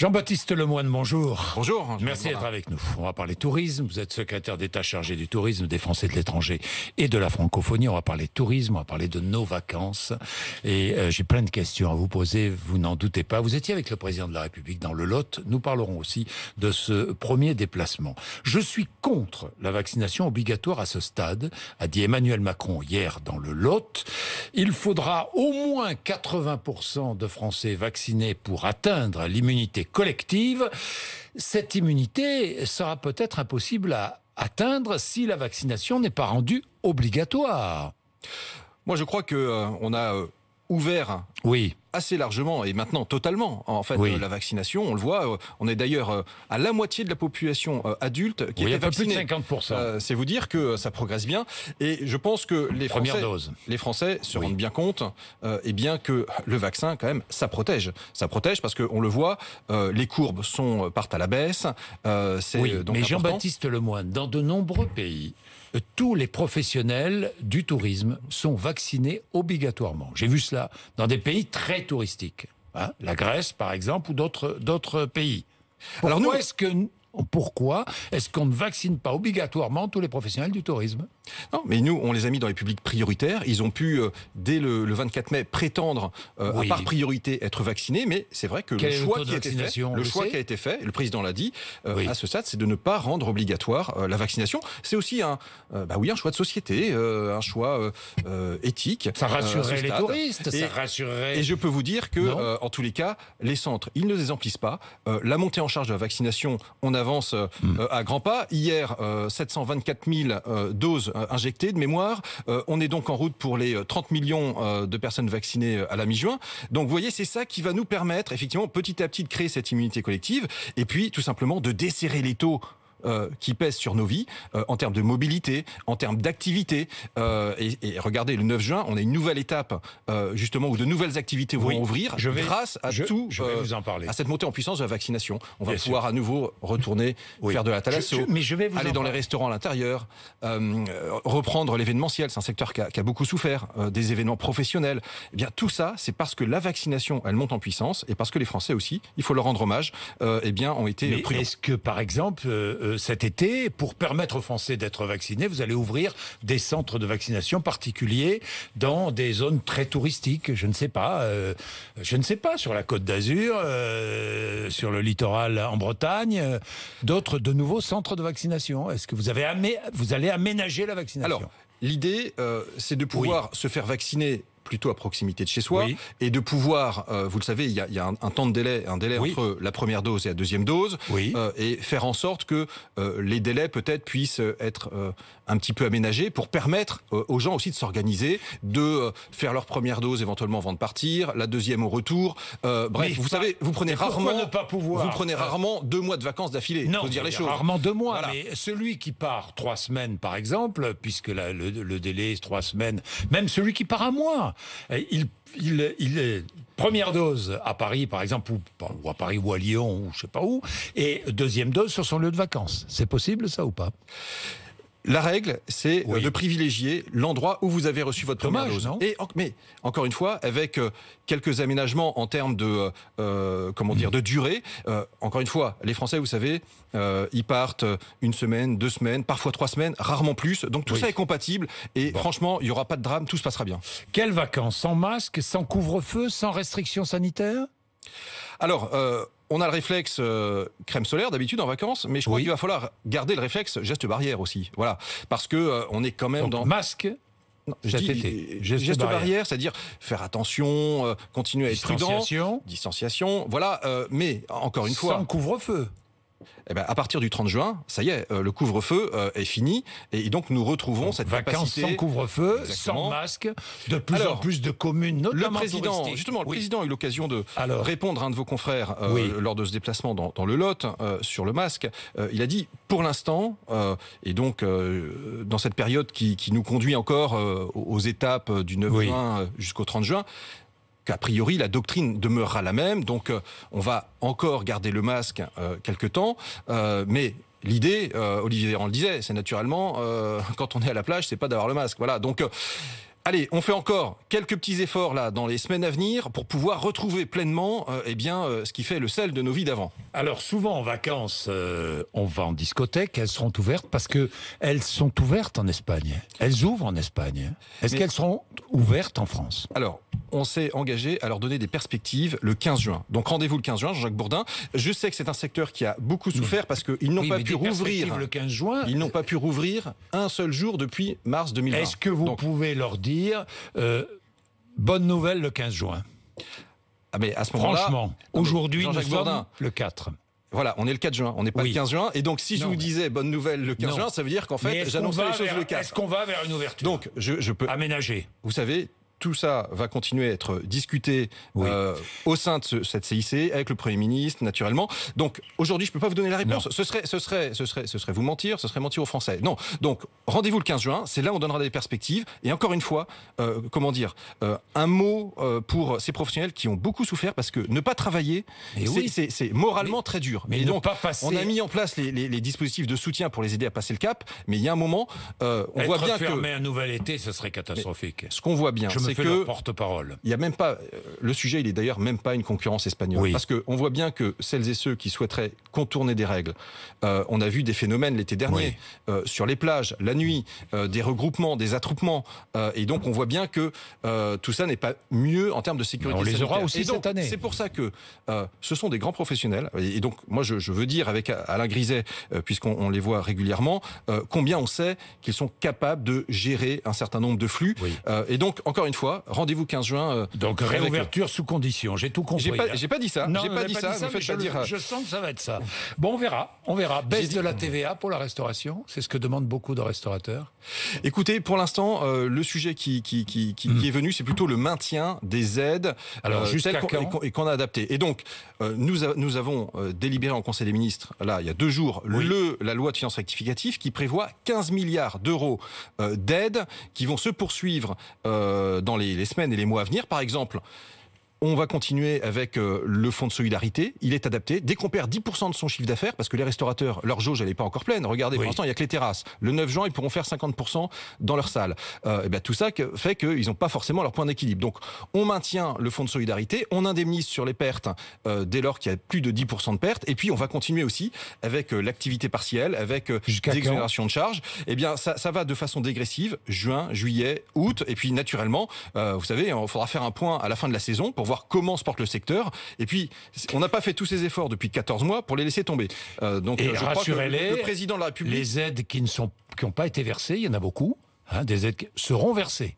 Jean-Baptiste Lemoine, bonjour. Bonjour. Merci d'être avec nous. On va parler tourisme. Vous êtes secrétaire d'État chargé du tourisme des Français de l'étranger et de la francophonie. On va parler tourisme, on va parler de nos vacances. Et euh, j'ai plein de questions à vous poser, vous n'en doutez pas. Vous étiez avec le président de la République dans le Lot. Nous parlerons aussi de ce premier déplacement. Je suis contre la vaccination obligatoire à ce stade, a dit Emmanuel Macron hier dans le Lot. Il faudra au moins 80% de Français vaccinés pour atteindre l'immunité collective. Cette immunité sera peut-être impossible à atteindre si la vaccination n'est pas rendue obligatoire. Moi, je crois que euh, on a euh, ouvert oui assez largement et maintenant totalement en fait euh, la vaccination. On le voit, euh, on est d'ailleurs euh, à la moitié de la population adulte qui oui, est vaccinée. Plus de 50 C'est vous dire que ça progresse bien et je pense que les Français, les Français se rendent bien compte eh bien que le vaccin quand même ça protège, ça protège parce que on le voit, les courbes sont partent à la baisse. c'est mais Jean-Baptiste Lemoyne, dans de nombreux pays, tous les professionnels du tourisme sont vaccinés obligatoirement. J'ai vu cela dans des pays très touristiques, hein, la Grèce par exemple ou d'autres pays. Alors est-ce que pourquoi est-ce qu'on ne vaccine pas obligatoirement tous les professionnels du tourisme non, mais nous, on les a mis dans les publics prioritaires. Ils ont pu, euh, dès le, 24 mai, prétendre, euh, par à part priorité, être vaccinés. Mais c'est vrai que le choix, qui a, été fait, le choix qui a été fait, le président l'a dit, euh, à ce stade, c'est de ne pas rendre obligatoire la vaccination. C'est aussi un, bah oui, un choix de société, un choix éthique. Ça rassurerait les touristes, et, je peux vous dire que, en tous les cas, les centres, ils ne les emplissent pas. la montée en charge de la vaccination, on avance hmm. à grands pas. Hier, 724 000 doses euh, injectés de mémoire. Euh, on est donc en route pour les 30 euh, millions de personnes vaccinées à la mi-juin. Donc vous voyez, c'est ça qui va nous permettre effectivement petit à petit de créer cette immunité collective et puis tout simplement de desserrer les taux euh, qui pèsent sur nos vies euh, en termes de mobilité, en termes d'activité. Euh, et, regardez, le 9 juin, on a une nouvelle étape justement où de nouvelles activités vont ouvrir je grâce à tout. Je vais vous en parler. À cette montée en puissance de la vaccination, on va pouvoir à nouveau retourner faire de la thalasso, mais je vais aller dans les restaurants à l'intérieur, reprendre l'événementiel. C'est un secteur qui a, beaucoup souffert des événements professionnels. Eh bien, tout ça, c'est parce que la vaccination, elle monte en puissance et parce que les Français aussi, il faut leur rendre hommage, eh bien, ont été. Mais est-ce que par exemple euh, cet été, pour permettre aux Français d'être vaccinés, vous allez ouvrir des centres de vaccination particuliers dans des zones très touristiques. Je ne sais pas, euh, je ne sais pas sur la Côte d'Azur, euh, sur le littoral en Bretagne, d'autres de nouveaux centres de vaccination. Est-ce que vous avez vous allez aménager la vaccination Alors, L'idée, c'est de pouvoir se faire vacciner plutôt à proximité de chez soi, et de pouvoir, euh, vous le savez, il y a, un, temps de délai, un délai entre la première dose et la deuxième dose, euh, et faire en sorte que euh, les délais peut-être puissent être un petit peu aménagés pour permettre aux gens aussi de s'organiser, de faire leur première dose éventuellement avant de partir, la deuxième au retour. bref, vous savez, vous prenez rarement, pas vous prenez rarement deux mois de vacances d'affilée. Non, dire les choses. Rarement deux mois. Mais celui qui part trois semaines, par exemple, puisque le, le délai est trois semaines, même celui qui part un mois il, il, est première dose à Paris, par exemple, ou, à Paris ou à Lyon, ou je sais pas où, et deuxième dose sur son lieu de vacances. C'est possible ça ou pas la règle, c'est euh, de privilégier l'endroit où vous avez reçu votre Dommage, et mais encore une fois, avec euh, quelques aménagements en termes de euh, comment dire mm. de durée. encore une fois, les Français, vous savez, ils partent une semaine, deux semaines, parfois trois semaines, rarement plus. Donc tout ça est compatible. Et franchement, il n'y aura pas de drame, tout se passera bien. Quelles vacances Sans masque, sans couvre-feu, sans restrictions sanitaires alors, euh, on a le réflexe euh, crème solaire d'habitude en vacances, mais je crois qu'il va falloir garder le réflexe geste barrière aussi. Voilà, parce que euh, on est quand même dans masque. Geste, barrière, c'est-à-dire faire attention, continuer à être prudent, distanciation, voilà. mais encore une fois, sans couvre-feu eh ben, à partir du 30 juin, ça y est, euh, le couvre-feu euh, est fini, et donc nous retrouvons cette vacances sans couvre-feu, sans masque, de plus en plus de communes, notamment le président, justement, le président a eu l'occasion de répondre à un de vos confrères euh, lors de ce déplacement dans, le Lot sur le masque. il a dit, pour l'instant, et donc dans cette période qui, nous conduit encore aux étapes du 9 juin jusqu'au 30 juin, qu'a priori la doctrine demeurera la même. Donc euh, on va encore garder le masque euh, quelque temps, euh, mais L'idée, Olivier Véran le disait, c'est naturellement, quand on est à la plage, c'est pas d'avoir le masque. Voilà. Donc, Allez, on fait encore quelques petits efforts là dans les semaines à venir pour pouvoir retrouver pleinement euh, eh bien, euh, ce qui fait le sel de nos vies d'avant. Alors souvent en vacances, euh, on va en discothèque, elles seront ouvertes parce que elles sont ouvertes en Espagne. Elles ouvrent en Espagne. Est-ce qu'elles seront ouvertes en France Alors, on s'est engagé à leur donner des perspectives le 15 juin. Donc rendez-vous le 15 juin, Jean-Jacques Bourdin. Je sais que c'est un secteur qui a beaucoup souffert parce qu'ils n'ont pas pu rouvrir le 15 juin. Ils n'ont pas pu rouvrir un seul jour depuis mars 2020. Est-ce que vous pouvez leur dire euh, bonne nouvelle le 15 juin. Ah, mais à ce franchement, aujourd'hui nous sommes le 4. Voilà, on est le 4 juin, on n'est pas le 15 juin. Et donc, si je vous disais bonne nouvelle le 15 juin, ça veut dire qu'en fait, j'annonce les choses le 4. Est-ce qu'on va vers une ouverture Donc, je peux. Aménager. Vous savez, tout ça va continuer à être discuté euh, au sein de cette CIC avec le Premier ministre, naturellement. Donc aujourd'hui, je ne peux pas vous donner la réponse. Ce serait, ce serait, ce serait, ce serait vous mentir, ce serait mentir aux Français. Non. Donc rendez-vous le 15 juin. C'est là où on donnera des perspectives. Et encore une fois, euh, comment dire, euh, un mot pour ces professionnels qui ont beaucoup souffert parce que ne pas travailler, c'est moralement très dur. Mais ils pas on a mis en place les, dispositifs de soutien pour les aider à passer le cap. Mais il y a un moment, on voit bien que un nouvel été, ce serait catastrophique. ce qu'on voit bien, c'est que porte-parole. Il y a même pas euh, le sujet, il est d'ailleurs même pas une concurrence espagnole, parce que on voit bien que celles et ceux qui souhaiteraient contourner des règles, euh, on a vu des phénomènes l'été dernier euh, sur les plages, la nuit, des regroupements, des attroupements, et donc on voit bien que tout ça n'est pas mieux en termes de sécurité. on les aura aussi cette année. C'est pour ça que ce sont des grands professionnels, et donc moi je, veux dire avec Alain Griset, puisqu'on les voit régulièrement, combien on sait qu'ils sont capables de gérer un certain nombre de flux, et donc encore une fois Rendez-vous 15 juin. Euh, donc réouverture sous condition. J'ai tout compris. J'ai pas, pas, dit ça. J'ai pas, dit ça. je, dire... Euh, je, sens que ça va être ça. Bon, on verra. On verra. Baisse de la TVA pour la restauration. C'est ce que demandent beaucoup de restaurateurs. Écoutez, pour l'instant, euh, le sujet qui, hmm. qui, est venu, c'est plutôt le maintien des aides. Alors, jusqu'à Et qu'on a adapté. Et donc, nous, nous avons délibéré en Conseil des ministres, là, il y a deux jours, le, la loi de finances rectificatives qui prévoit 15 milliards d'euros d'aides qui vont se poursuivre dans dans les, les semaines et les mois à venir, par exemple on va continuer avec euh, le fonds de solidarité. Il est adapté. Dès qu'on perd 10% de son chiffre d'affaires, parce que les restaurateurs, leur jauge, elle n'est pas encore pleine. Regardez, pour l'instant, il n'y a que les terrasses. Le 9 juin, ils pourront faire 50% dans leur salle. Euh, et bien, tout ça fait qu'ils n'ont pas forcément leur point d'équilibre. Donc, on maintient le fonds de solidarité, on indemnise sur les pertes euh, dès lors qu'il y a plus de 10% de pertes. Et puis, on va continuer aussi avec l'activité partielle, avec des de charges. Et eh bien, ça, va de façon dégressive, juin, juillet, août. Et puis, naturellement, vous savez, il faudra faire un point à la fin de la saison pour comment se porte le secteur. Et puis, on n'a pas fait tous ces efforts depuis 14 mois pour les laisser tomber. Euh, donc, et euh, je crois le, président de la République... Les aides qui n'ont ont pas été versées, il y en a beaucoup, hein, des aides seront versées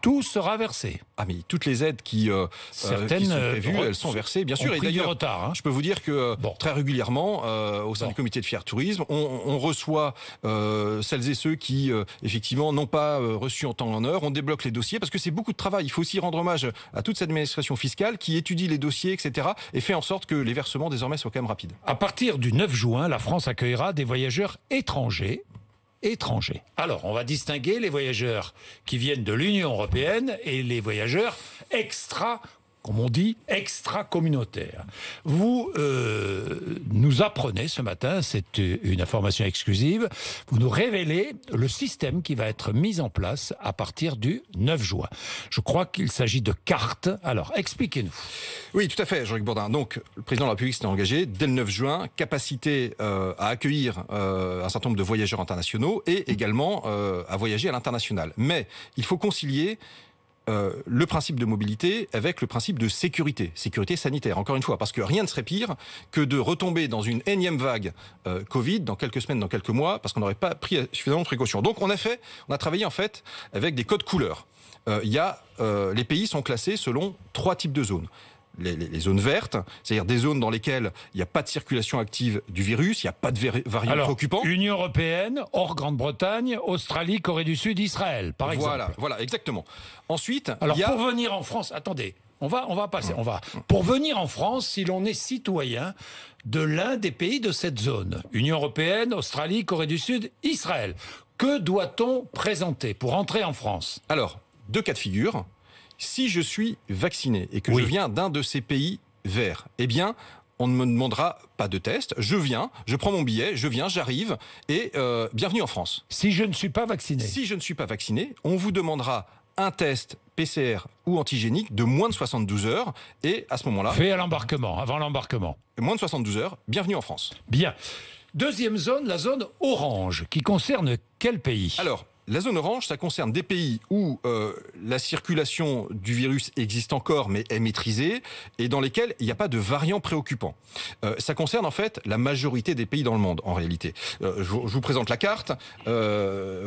tout sera versé. Ah mais toutes les aides qui, euh, euh, Certaines sont euh, prévues, elles sont versées, bien sûr. Et d'ailleurs, retard. Hein. Je peux vous dire que très régulièrement, au sein du comité de Fier Tourisme, on, reçoit celles et ceux qui, effectivement, n'ont pas reçu en temps et en heure. On débloque les dossiers parce que c'est beaucoup de travail. Il faut aussi rendre hommage à toute cette administration fiscale qui étudie les dossiers, etc. et fait en sorte que les versements désormais soient quand même rapides. À partir du 9 juin, la France accueillera des voyageurs étrangers étrangers. Alors, on va distinguer les voyageurs qui viennent de l'Union européenne et les voyageurs extra comme on dit, extra-communautaire. Vous euh, nous apprenez ce matin, c'est une information exclusive, vous nous révélez le système qui va être mis en place à partir du 9 juin. Je crois qu'il s'agit de cartes. Alors, expliquez-nous. Oui, tout à fait, Jean-Luc Bourdin. Donc, le président de la République s'est engagé dès le 9 juin, capacité euh, à accueillir euh, un certain nombre de voyageurs internationaux et également à voyager à l'international. Mais il faut concilier euh, le principe de mobilité avec le principe de sécurité, sécurité sanitaire, encore une fois, parce que rien ne serait pire que de retomber dans une énième vague euh, Covid dans quelques semaines, dans quelques mois, parce qu'on n'aurait pas pris suffisamment de précautions. Donc on a fait, on a travaillé en fait avec des codes couleurs. Euh, il y a, les pays sont classés selon trois types de zones les, zones vertes, c'est-à-dire des zones dans lesquelles il n'y a pas de circulation active du virus, il n'y a pas de variant Alors, Union européenne, hors Grande-Bretagne, Australie, Corée du Sud, Israël, par exemple. Voilà, exactement. Ensuite, pour venir en France, attendez, on va, on va passer, on va. Pour venir en France, si l'on est citoyen de l'un des pays de cette zone, Union européenne, Australie, Corée du Sud, Israël, que doit-on présenter pour entrer en France Alors, deux cas de figure si je suis vacciné et que je viens d'un de ces pays verts, eh bien, on ne me demandera pas de test. Je viens, je prends mon billet, je viens, j'arrive et euh, bienvenue en France. Si je ne suis pas vacciné. Si je ne suis pas vacciné, on vous demandera un test PCR ou antigénique de moins de 72 heures et à ce moment-là. Fait à l'embarquement, avant l'embarquement. Moins de 72 heures, bienvenue en France. Bien. Deuxième zone, la zone orange, qui concerne quel pays Alors, la zone orange, ça concerne des pays où euh, la circulation du virus existe encore mais est maîtrisée et dans lesquels il n'y a pas de variant préoccupant. Euh, ça concerne en fait la majorité des pays dans le monde en réalité. Euh, je, vous présente la carte, les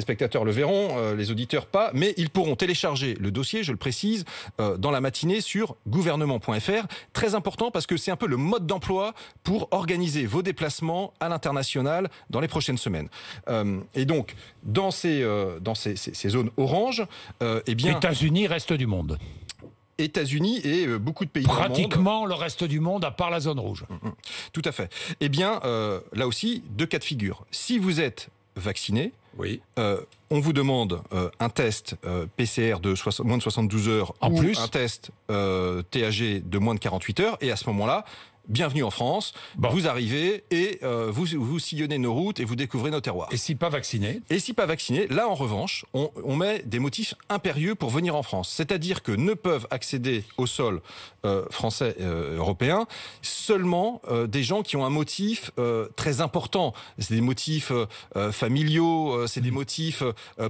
spectateurs le verront, les auditeurs pas, mais ils pourront télécharger le dossier, je le précise, dans la matinée sur gouvernement.fr. Très important parce que c'est un peu le mode d'emploi pour organiser vos déplacements à l'international dans les prochaines semaines. et donc, dans ces, euh, dans ces, zones oranges, euh, eh bien. États-Unis, reste du monde. États-Unis et euh, beaucoup de pays pratiquement le reste du monde à part la zone rouge. Mm, mm. Tout à fait. Eh bien, euh, là aussi, deux cas de figure. Si vous êtes vacciné, oui. on vous demande un test PCR de moins de 72 heures en plus. un test TAG de moins de 48 heures et à ce moment-là, bienvenue en France, vous arrivez et euh, vous, sillonnez nos routes et vous découvrez nos terroirs. Et si pas vacciné Et si pas vacciné, là en revanche, on, met des motifs impérieux pour venir en France. C'est-à-dire que ne peuvent accéder au sol euh, français et euh, européen seulement des gens qui ont un motif très important. C'est des motifs familiaux, c'est des mmh. motifs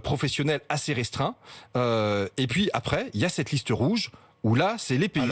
professionnels assez restreints. et puis après, il y a cette liste rouge où là, c'est les pays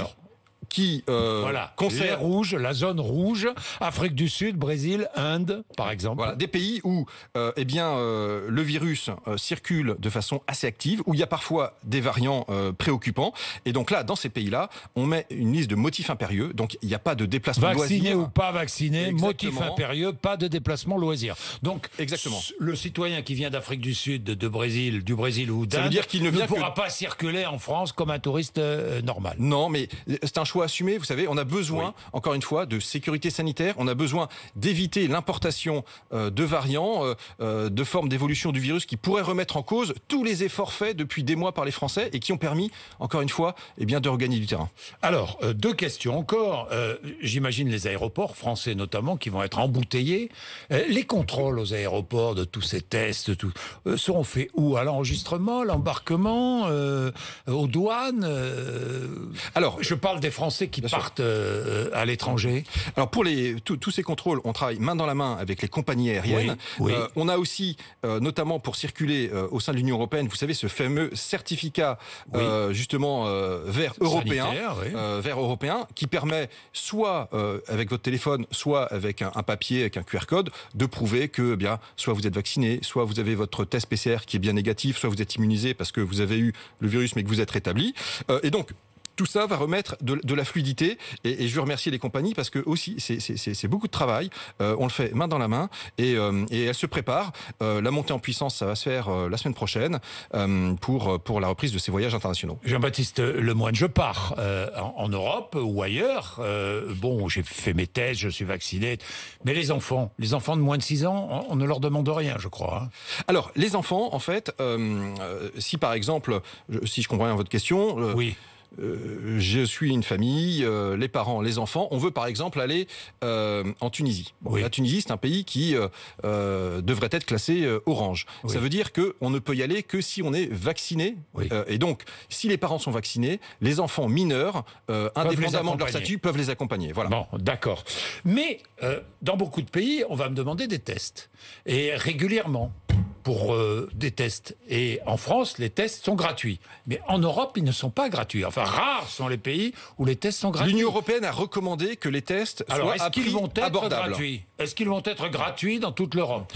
qui euh, voilà, conseil rouge, la zone rouge, Afrique du Sud, Brésil, Inde, par exemple. Voilà, des pays où euh, eh bien euh, le virus circule de façon assez active, où il y a parfois des variants préoccupants. Et donc là, dans ces pays-là, on met une liste de motifs impérieux. Donc il n'y a pas de déplacement vacciné ou pas vacciné, motif impérieux, pas de déplacement loisir. Donc exactement. Le citoyen qui vient d'Afrique du Sud, de Brésil, du Brésil ou d'Inde, ne, ne pourra pas circuler en France comme un touriste normal. Non, mais c'est un choix assumer. Vous savez, on a besoin, encore une fois, de sécurité sanitaire. On a besoin d'éviter l'importation euh, de variants, euh, euh, de formes d'évolution du virus qui pourraient remettre en cause tous les efforts faits depuis des mois par les Français et qui ont permis, encore une fois, eh bien, de regagner du terrain. Alors, deux questions encore. J'imagine les aéroports français notamment qui vont être embouteillés. les contrôles aux aéroports de tous ces tests tout, seront faits où À l'enregistrement, l'embarquement, aux douanes Alors, je parle des Français Français qui partent euh, à l'étranger Alors pour les tous ces contrôles, on travaille main dans la main avec les compagnies aériennes. Euh, on a aussi, euh, notamment pour circuler au sein de l'Union européenne, vous savez ce fameux certificat justement vert européen, vert européen, qui permet soit avec votre téléphone, soit avec un, papier, avec un QR code, de prouver que eh bien soit vous êtes vacciné, soit vous avez votre test PCR qui est bien négatif, soit vous êtes immunisé parce que vous avez eu le virus mais que vous êtes rétabli. et donc tout ça va remettre de, la fluidité et, je veux remercier les compagnies parce que aussi c'est beaucoup de travail. Euh, on le fait main dans la main et, euh, elles se préparent. Euh, la montée en puissance, ça va se faire la semaine prochaine pour, pour la reprise de ces voyages internationaux. Jean-Baptiste Lemoine, je pars en, Europe ou ailleurs. bon, j'ai fait mes tests, je suis vacciné. Mais les enfants, les enfants de moins de 6 ans, on, ne leur demande rien, je crois. Hein. Alors, les enfants, en fait, si par exemple, si je comprends bien votre question, oui. Euh, je suis une famille, euh, les parents, les enfants. On veut par exemple aller euh, en Tunisie. La Tunisie, c'est un pays qui devrait être classé orange. Ça veut dire qu'on ne peut y aller que si on est vacciné. et donc, si les parents sont vaccinés, les enfants mineurs, indépendamment de leur statut, peuvent les accompagner. Voilà. Bon, d'accord. Mais dans beaucoup de pays, on va me demander des tests. Et régulièrement pour euh, des tests. Et en France, les tests sont gratuits. Mais en Europe, ils ne sont pas gratuits. Enfin, rares sont les pays où les tests sont gratuits. L'Union européenne a recommandé que les tests soient Alors, est-ce qu'ils vont Est-ce qu'ils vont être gratuits dans toute l'Europe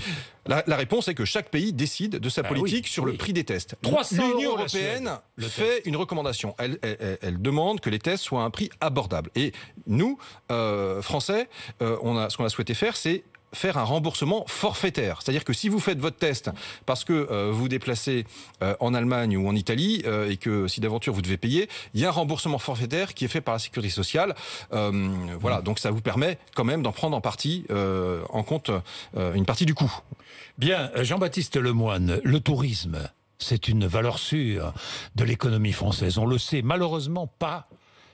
la, réponse est que chaque pays décide de sa ben politique sur le prix des tests. L'Union européenne fait une recommandation. Elle, elle, demande que les tests soient à un prix abordable. Et nous, euh, Français, euh, on a, ce qu'on a souhaité faire, c'est faire un remboursement forfaitaire. C'est-à-dire que si vous faites votre test parce que euh, vous déplacez euh, en Allemagne ou en Italie euh, et que si d'aventure vous devez payer, il y a un remboursement forfaitaire qui est fait par la sécurité sociale. voilà, donc ça vous permet quand même d'en prendre en partie en compte une partie du coût. Bien, Jean-Baptiste Lemoine, le tourisme. C'est une valeur sûre de l'économie française. On le sait malheureusement pas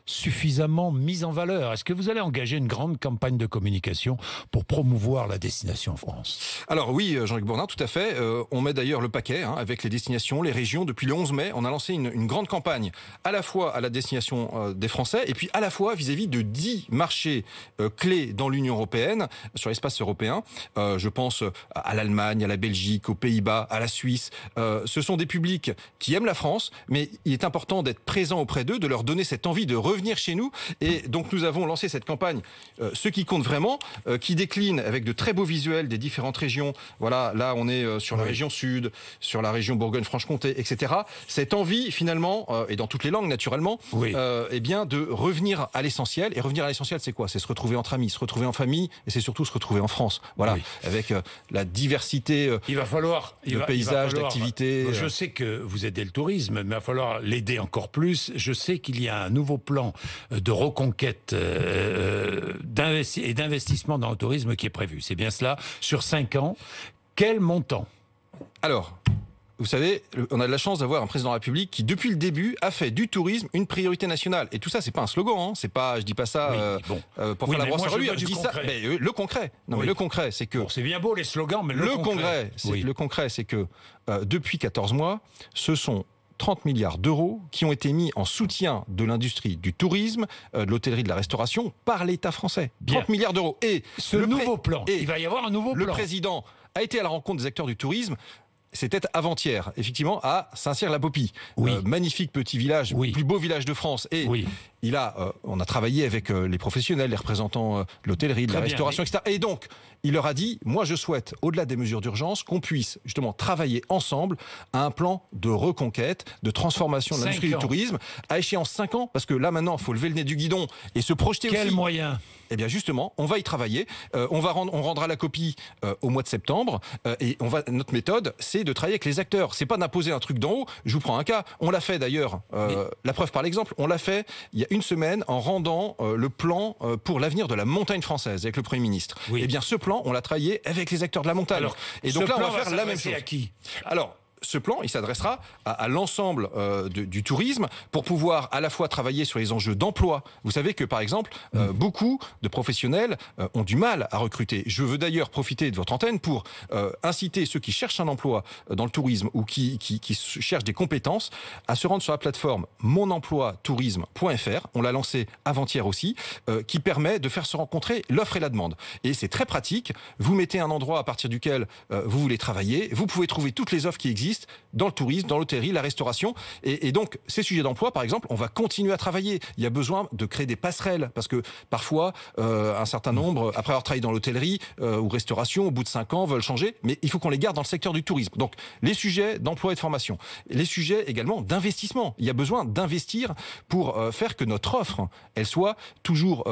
suffisamment mise en valeur Est-ce que vous allez engager une grande campagne de communication pour promouvoir la destination France Alors oui, euh, Jean-Luc Bourdin, tout à fait. Euh, on met d'ailleurs le paquet hein, avec les destinations, les régions. Depuis le 11 mai, on a lancé une, grande campagne à la fois à la destination euh, des Français et puis à la fois vis-à-vis de dix marchés clés dans l'Union européenne, sur l'espace européen. je pense à l'Allemagne, à la Belgique, aux Pays-Bas, à la Suisse. ce sont des publics qui aiment la France, mais il est important d'être présent auprès d'eux, de leur donner cette envie de revenir chez nous. Et donc nous avons lancé cette campagne, euh, ce qui compte vraiment, euh, qui décline avec de très beaux visuels des différentes régions. Voilà, là on est euh, sur la région sud, sur la région Bourgogne-Franche-Comté, etc. Cette envie finalement, et dans toutes les langues naturellement, oui. Eh bien de revenir à l'essentiel. Et revenir à l'essentiel, c'est quoi C'est se retrouver entre amis, se retrouver en famille, et c'est surtout se retrouver en France. Voilà, avec la diversité. il va falloir de paysages, d'activités. Je sais que vous aidez le tourisme, mais il va falloir l'aider encore plus. Je sais qu'il y a un nouveau plan euh, de reconquête euh, euh, et d'investissement dans le tourisme qui est prévu. C'est bien cela sur 5 ans. Quel montant Alors, vous savez, on a de la chance d'avoir un président de la République qui, depuis le début, a fait du tourisme une priorité nationale. Et tout ça, c'est pas un slogan, hein. c'est pas, je dis pas ça pour faire la brosse à lui. le concret. Non, le concret, c'est que. c'est bien beau les slogans, mais le, concret. c'est, le concret, c'est que depuis 14 mois, ce sont 30 milliards d'euros qui ont été mis en soutien de l'industrie du tourisme, euh, de l'hôtellerie, de la restauration par l'État français. 30 milliards d'euros. Et nouveau plan, il va y avoir un nouveau le plan. Le président a été à la rencontre des acteurs du tourisme c'était avant-hier, effectivement, à Saint-Cyr-la-Popie. Oui. Euh, magnifique petit village, le plus beau village de France. Et oui a, euh, on a travaillé avec euh, les professionnels, les représentants euh, de l'hôtellerie, de la restauration, etc. Et donc, il leur a dit, moi je souhaite, au-delà des mesures d'urgence, qu'on puisse justement travailler ensemble à un plan de reconquête, de transformation de l'industrie du tourisme, à échéance 5 ans, parce que là maintenant, il faut lever le nez du guidon et se projeter Quel moyen eh bien justement, on va y travailler. on va rendre, on rendra la copie au mois de septembre. et on va, notre méthode, c'est de travailler avec les acteurs. C'est pas d'imposer un truc d'en haut. Je vous prends un cas. On l'a fait d'ailleurs. La preuve par l'exemple. On l'a fait. Il y a une semaine en rendant euh, le plan euh, pour l'avenir de la montagne française avec le Premier ministre. Oui. Eh bien, ce plan, on l'a travaillé avec les acteurs de la montagne. Alors, et donc là, on va faire la même chose. à qui Alors, ce plan, il s'adressera à, l'ensemble euh, du tourisme pour pouvoir à la fois travailler sur les enjeux d'emploi. Vous savez que, par exemple, euh, mm. beaucoup de professionnels euh, ont du mal à recruter. Je veux d'ailleurs profiter de votre antenne pour inciter ceux qui cherchent un emploi dans le tourisme ou qui, qui, cherchent des compétences à se rendre sur la plateforme monemploi-tourisme.fr. On l'a lancé avant-hier aussi, qui permet de faire se rencontrer l'offre et la demande. Et c'est très pratique. Vous mettez un endroit à partir duquel vous voulez travailler. Vous pouvez trouver toutes les offres qui existent dans le tourisme, dans l'hôtellerie, la restauration. Et, donc, ces sujets d'emploi, par exemple, on va continuer à travailler. Il y a besoin de créer des passerelles parce que parfois, euh, un certain nombre, après avoir travaillé dans l'hôtellerie euh, ou restauration, au bout de 5 ans, veulent changer, mais il faut qu'on les garde dans le secteur du tourisme. Donc, les sujets d'emploi et de formation, les sujets également d'investissement. Il y a besoin d'investir pour euh, faire que notre offre, elle soit toujours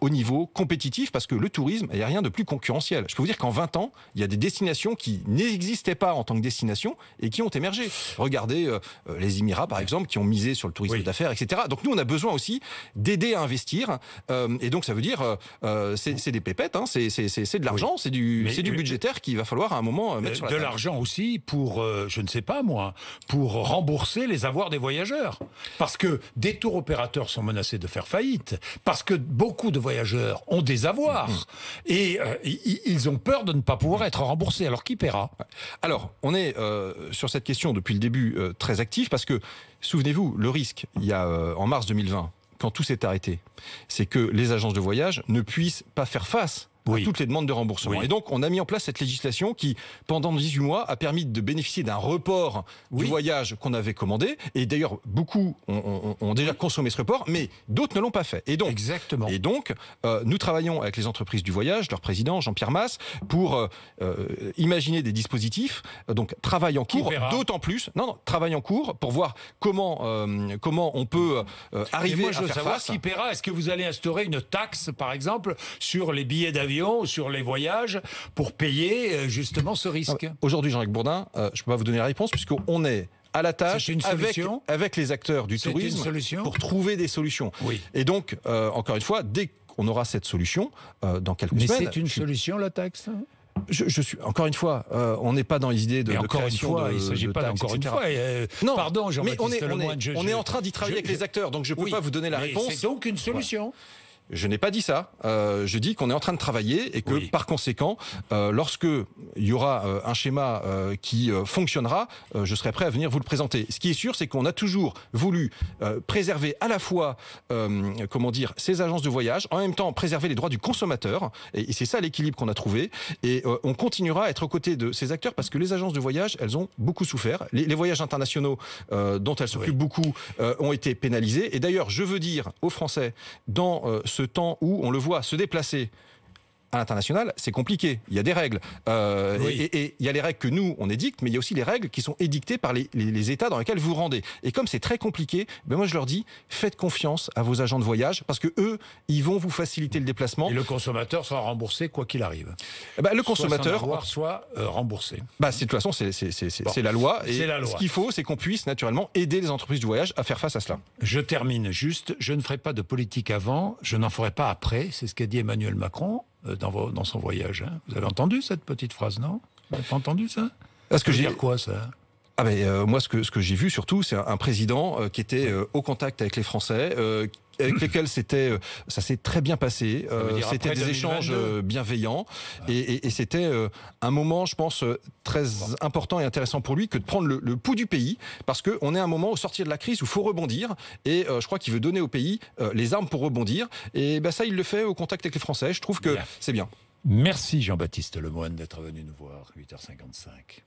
au niveau compétitif parce que le tourisme, il n'y a rien de plus concurrentiel. Je peux vous dire qu'en 20 ans, il y a des destinations qui n'existaient pas en tant que destination et qui ont émergé. Regardez euh, euh, les Émirats, par exemple, qui ont misé sur le tourisme d'affaires, etc. Donc nous, on a besoin aussi d'aider à investir. Euh, et donc ça veut dire, c'est des pépettes, hein, c'est de l'argent, c'est du, du budgétaire qu'il va falloir à un moment mettre sur la De l'argent aussi pour, je ne sais pas moi, pour rembourser les avoirs des voyageurs. Parce que des tours opérateurs sont menacés de faire faillite, parce que beaucoup de voyageurs ont des avoirs, mm-hmm. et ils ont peur de ne pas pouvoir être remboursés. Alors qui paiera Alors, on est sur cette question depuis le début euh, très actif parce que, souvenez-vous, le risque, il y a euh, en mars 2020, quand tout s'est arrêté, c'est que les agences de voyage ne puissent pas faire face toutes les demandes de remboursement. Et donc, on a mis en place cette législation qui, pendant 18 mois, a permis de bénéficier d'un report du voyage qu'on avait commandé. Et d'ailleurs, beaucoup ont, déjà consommé ce report, mais d'autres ne l'ont pas fait. Et donc, Exactement. Et donc euh, nous travaillons avec les entreprises du voyage, leur président Jean-Pierre Masse, pour euh, euh, imaginer des dispositifs. Donc, travail en cours, d'autant plus. Non, non, travail en cours pour voir comment, comment on peut arriver à faire savoir face. qui Est-ce que vous allez instaurer une taxe, par exemple, sur les billets d'avion sur les voyages, pour payer euh, justement ce risque Aujourd'hui, Jean-Luc Bourdin, euh, je ne peux pas vous donner la réponse, puisqu'on est à la tâche avec, avec, les acteurs du tourisme pour trouver des solutions. Et donc, euh, encore une fois, dès qu'on aura cette solution, dans quelques semaines... Mais c'est une solution, la taxe je, suis encore une fois, on n'est pas dans les idées de, encore une fois, de, ne s'agit pas d'encore une fois. non, pardon, mais on est, on, est, en train d'y travailler avec les acteurs, donc je ne peux pas vous donner la réponse. C'est donc une solution. Je n'ai pas dit ça. Euh, je dis qu'on est en train de travailler et que par conséquent, euh, lorsque il y aura euh, un schéma qui fonctionnera, je serai prêt à venir vous le présenter. Ce qui est sûr, c'est qu'on a toujours voulu préserver à la fois, comment dire, ces agences de voyage, en même temps préserver les droits du consommateur. Et, c'est ça l'équilibre qu'on a trouvé. Et on continuera à être aux côtés de ces acteurs parce que les agences de voyage, elles ont beaucoup souffert. Les, voyages internationaux dont elles s'occupent beaucoup ont été pénalisés. Et d'ailleurs, je veux dire aux Français, dans ce temps où on le voit se déplacer à l'international, c'est compliqué. Il y a des règles. Euh, et, il y a les règles que nous, on édicte, mais il y a aussi les règles qui sont édictées par les, États dans lesquels vous rendez. Et comme c'est très compliqué, ben moi je leur dis, faites confiance à vos agents de voyage, parce que eux, ils vont vous faciliter le déplacement. Et le consommateur sera remboursé quoi qu'il arrive. Eh ben, le consommateur... Soit, avoir, soit euh, remboursé. Bah, de toute façon, c'est la loi. Et la loi. ce qu'il faut, c'est qu'on puisse naturellement aider les entreprises du voyage à faire face à cela. Je termine juste, je ne ferai pas de politique avant, je n'en ferai pas après, c'est ce qu'a dit Emmanuel Macron. Euh, dans, son voyage. Hein. Vous avez entendu cette petite phrase, non Vous n'avez pas entendu ça Est-ce ah, que j'ai quoi ça ah ben, moi, ce que, ce que j'ai vu surtout, c'est un, président euh, qui était au contact avec les Français, euh, avec lesquels c'était, euh, ça s'est très bien passé. Euh, c'était des échanges bienveillants ah. et, c'était un moment, je pense, très important et intéressant pour lui que de prendre le, pouls du pays parce qu'on est à un moment au sortir de la crise où il faut rebondir et je crois qu'il veut donner au pays les armes pour rebondir et ben ça il le fait au contact avec les Français. Je trouve que c'est bien. Merci Jean-Baptiste Lemoine d'être venu nous voir, 8h55.